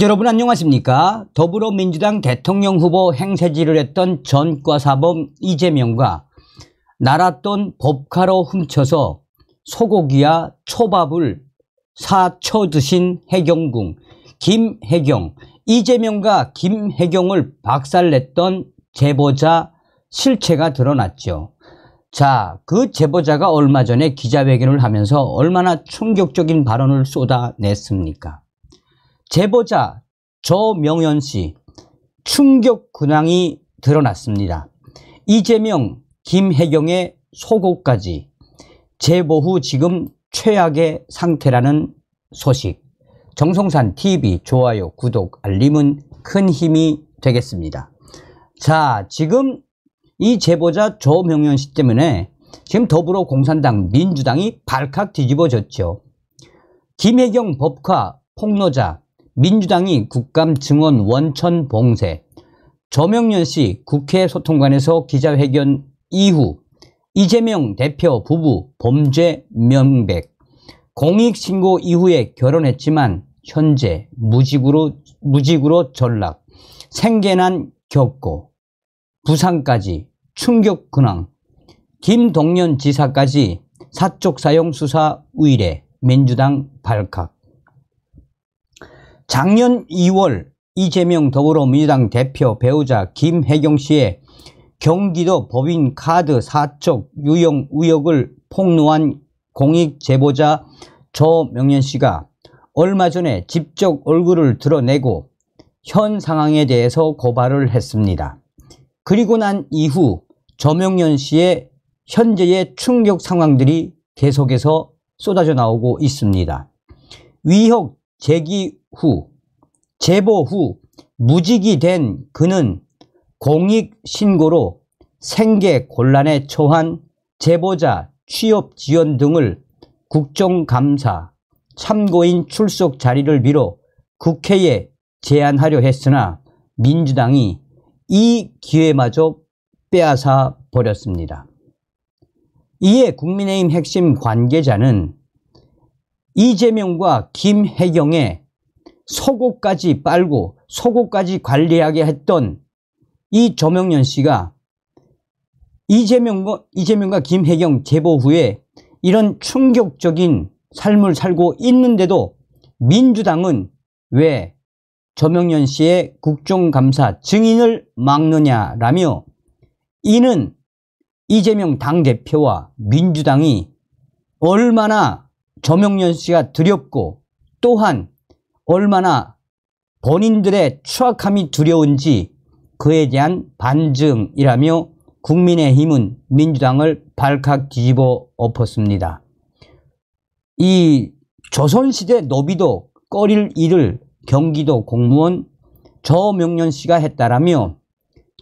여러분 안녕하십니까 더불어민주당 대통령 후보 행세지를 했던 전과사범 이재명과 날았던 법카로 훔쳐서 소고기와 초밥을 사쳐 드신 해경궁 김해경 이재명과 김해경을 박살냈던 제보자 실체가 드러났죠 자, 그 제보자가 얼마 전에 기자회견을 하면서 얼마나 충격적인 발언을 쏟아냈습니까? 제보자 조명현씨 충격 근황이 드러났습니다. 이재명, 김혜경의 소고까지 제보 후 지금 최악의 상태라는 소식. 정성산 TV 좋아요, 구독, 알림은 큰 힘이 되겠습니다. 자, 지금 이 제보자 조명현 씨 때문에 지금 더불어공산당, 민주당이 발칵 뒤집어졌죠. 김혜경 법카 폭로자 민주당이 국감 증언 원천 봉쇄 조명연씨 국회 소통관에서 기자회견 이후 이재명 대표 부부 범죄 명백 공익신고 이후에 결혼했지만 현재 무직으로, 무직으로 전락 생계난 겪고 부산까지 충격 근황 김동연 지사까지 사적 사용 수사 의뢰 민주당 발칵 작년 2월 이재명 더불어민주당 대표 배우자 김혜경 씨의 경기도 법인 카드 사적 유형 의혹을 폭로한 공익 제보자 조명현 씨가 얼마 전에 직접 얼굴을 드러내고 현 상황에 대해서 고발을 했습니다. 그리고 난 이후 조명현 씨의 현재의 충격 상황들이 계속해서 쏟아져 나오고 있습니다. 위협 재기 후, 제보 후 무직이 된 그는 공익신고로 생계 곤란에 처한 제보자 취업 지원 등을 국정감사, 참고인 출석 자리를 미뤄 국회에 제안하려 했으나 민주당이 이 기회마저 빼앗아 버렸습니다. 이에 국민의힘 핵심 관계자는 이재명과 김혜경의 속옷까지 빨고 속옷까지 관리하게 했던 이 조명연 씨가 이재명과, 이재명과 김혜경 제보 후에 이런 충격적인 삶을 살고 있는데도 민주당은 왜 조명연 씨의 국정감사 증인을 막느냐라며 이는 이재명 당대표와 민주당이 얼마나 조명련 씨가 두렵고 또한 얼마나 본인들의 추악함이 두려운지 그에 대한 반증이라며 국민의힘은 민주당을 발칵 뒤집어 엎었습니다. 이 조선시대 노비도 꺼릴 일을 경기도 공무원 조명년 씨가 했다라며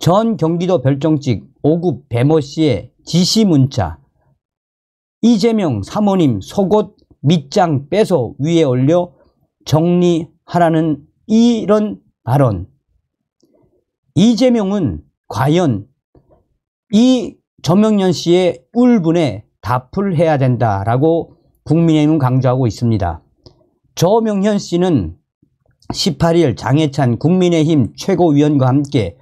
전 경기도 별정직 5급 배모 씨의 지시 문자 이재명 사모님 속옷 밑장 빼서 위에 올려 정리하라는 이런 발언. 이재명은 과연 이 전명연 씨의 울분에 답을 해야 된다라고 국민의힘은 강조하고 있습니다. 저명현 씨는 18일 장해찬 국민의힘 최고위원과 함께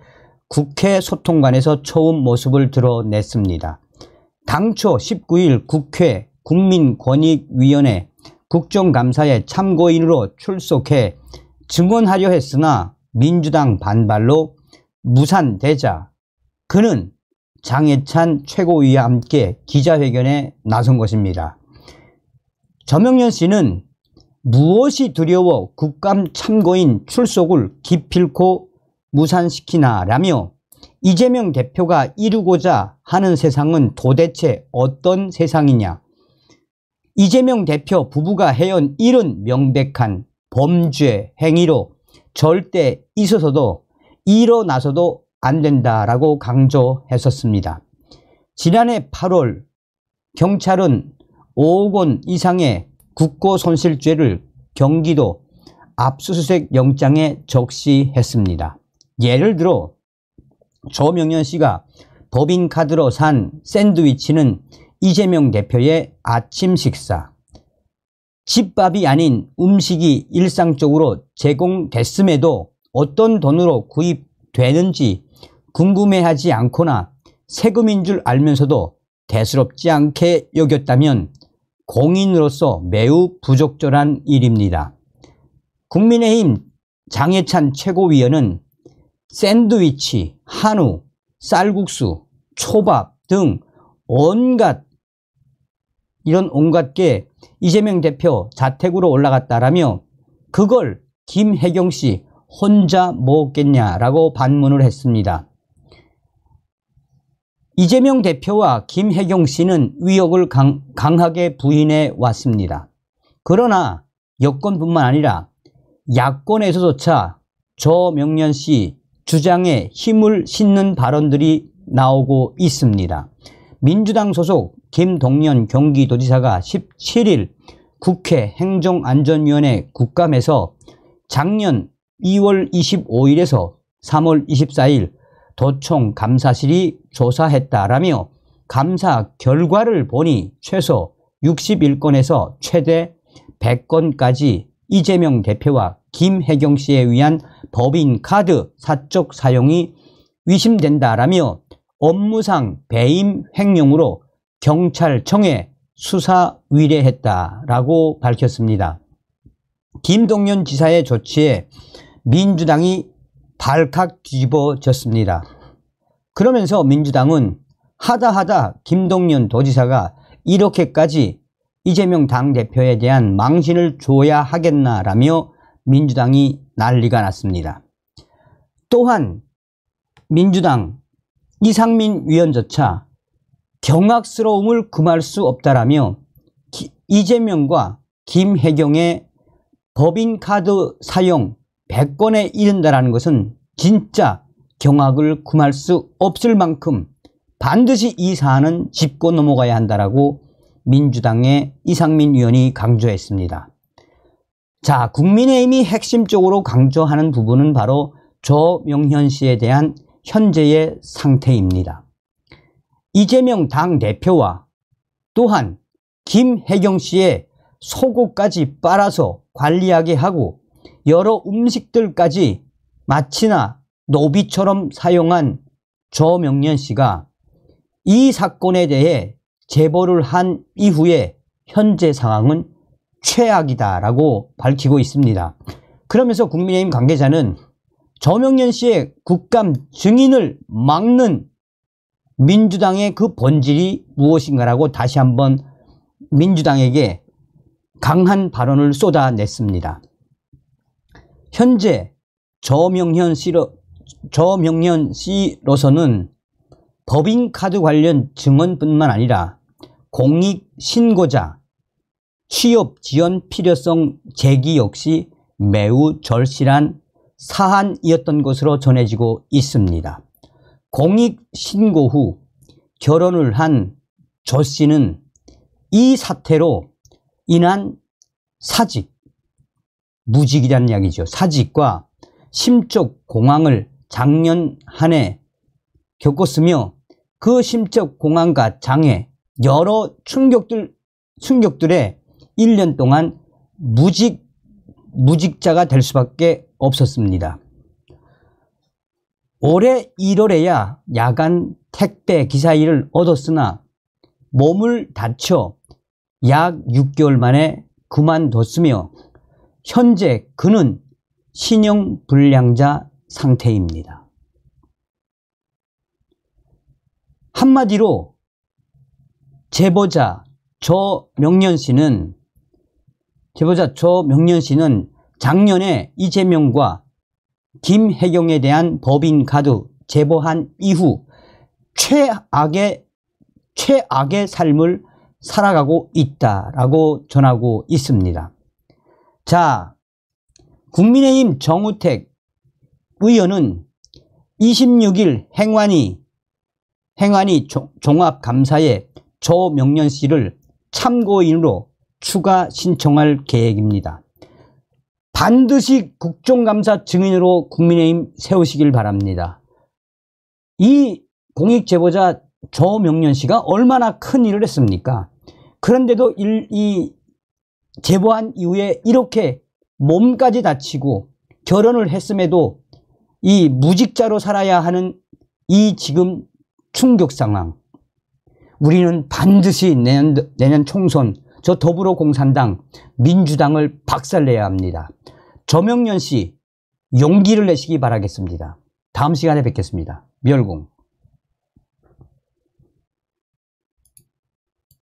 국회 소통관에서 처음 모습을 드러냈습니다. 당초 19일 국회 국민권익위원회 국정감사에 참고인으로 출석해 증언하려 했으나 민주당 반발로 무산되자 그는 장해찬 최고위와 함께 기자회견에 나선 것입니다. 저명년 씨는 무엇이 두려워 국감 참고인 출석을 기필코 무산시키나라며 이재명 대표가 이루고자 하는 세상은 도대체 어떤 세상이냐 이재명 대표 부부가 해온 이런 명백한 범죄 행위로 절대 있어서도 일어나서도 안 된다라고 강조했었습니다. 지난해 8월 경찰은 5억 원 이상의 국고 손실죄를 경기도 압수수색 영장에 적시했습니다. 예를 들어 조명현 씨가 법인카드로 산 샌드위치는 이재명 대표의 아침 식사. 집밥이 아닌 음식이 일상적으로 제공됐음에도 어떤 돈으로 구입되는지 궁금해하지 않거나 세금인 줄 알면서도 대수롭지 않게 여겼다면 공인으로서 매우 부적절한 일입니다. 국민의힘 장해찬 최고위원은 샌드위치, 한우, 쌀국수, 초밥 등 온갖 이런 온갖 게 이재명 대표 자택으로 올라갔다라며 그걸 김혜경 씨 혼자 먹겠냐라고 반문을 했습니다. 이재명 대표와 김혜경 씨는 위협을 강, 강하게 부인해 왔습니다. 그러나 여권뿐만 아니라 야권에서조차 조명년씨 주장에 힘을 싣는 발언들이 나오고 있습니다. 민주당 소속 김동연 경기도지사가 17일 국회 행정안전위원회 국감에서 작년 2월 25일에서 3월 24일 도청 감사실이 조사했다라며 감사 결과를 보니 최소 61건에서 최대 100건까지 이재명 대표와 김혜경 씨에 의한 법인 카드 사적 사용이 의심된다라며 업무상 배임 횡령으로 경찰청에 수사 위례했다라고 밝혔습니다. 김동연 지사의 조치에 민주당이 발칵 뒤집어졌습니다. 그러면서 민주당은 하다하다 김동연 도지사가 이렇게까지 이재명 당대표에 대한 망신을 줘야 하겠나라며 민주당이 난리가 났습니다. 또한 민주당 이상민 위원조차 경악스러움을 금할 수 없다라며 기, 이재명과 김혜경의 법인카드 사용 100건에 이른다라는 것은 진짜 경악을 금할 수 없을 만큼 반드시 이 사안은 짚고 넘어가야 한다라고 민주당의 이상민 위원이 강조했습니다. 자, 국민의힘이 핵심적으로 강조하는 부분은 바로 조명현 씨에 대한 현재의 상태입니다. 이재명 당대표와 또한 김혜경 씨의 속옷까지 빨아서 관리하게 하고 여러 음식들까지 마치나 노비처럼 사용한 조명년 씨가 이 사건에 대해 제보를 한 이후에 현재 상황은 최악이다라고 밝히고 있습니다. 그러면서 국민의힘 관계자는 조명현 씨의 국감 증인을 막는 민주당의 그 본질이 무엇인가라고 다시 한번 민주당에게 강한 발언을 쏟아냈습니다. 현재 조명현 씨로, 저명현 씨로서는 법인카드 관련 증언뿐만 아니라 공익 신고자, 취업 지원 필요성 제기 역시 매우 절실한 사안이었던 것으로 전해지고 있습니다. 공익 신고 후 결혼을 한 조 씨는 이 사태로 인한 사직, 무직이란 이야기죠. 사직과 심적 공황을 작년 한 해 겪었으며 그 심적 공황과 장애, 여러 충격들, 충격들에 1년 동안 무직, 무직자가 될 수밖에 없었습니다. 올해 1월에야 야간 택배 기사 일을 얻었으나 몸을 다쳐 약 6개월 만에 그만뒀으며 현재 그는 신용불량자 상태입니다. 한마디로 제보자 조명년 씨는 제보자 조명년 씨는 작년에 이재명과 김혜경에 대한 법인 카드 제보한 이후 최악의 최악의 삶을 살아가고 있다라고 전하고 있습니다. 자, 국민의힘 정우택 의원은 26일 행안위 행안위 종합감사에 조명련 씨를 참고인으로 추가 신청할 계획입니다. 반드시 국정감사 증인으로 국민의힘 세우시길 바랍니다. 이 공익제보자 조명년 씨가 얼마나 큰 일을 했습니까? 그런데도 일, 이 제보한 이후에 이렇게 몸까지 다치고 결혼을 했음에도 이 무직자로 살아야 하는 이 지금 충격 상황 우리는 반드시 내년, 내년 총선 저 더불어공산당, 민주당을 박살내야 합니다. 조명연씨 용기를 내시기 바라겠습니다. 다음 시간에 뵙겠습니다. 멸공.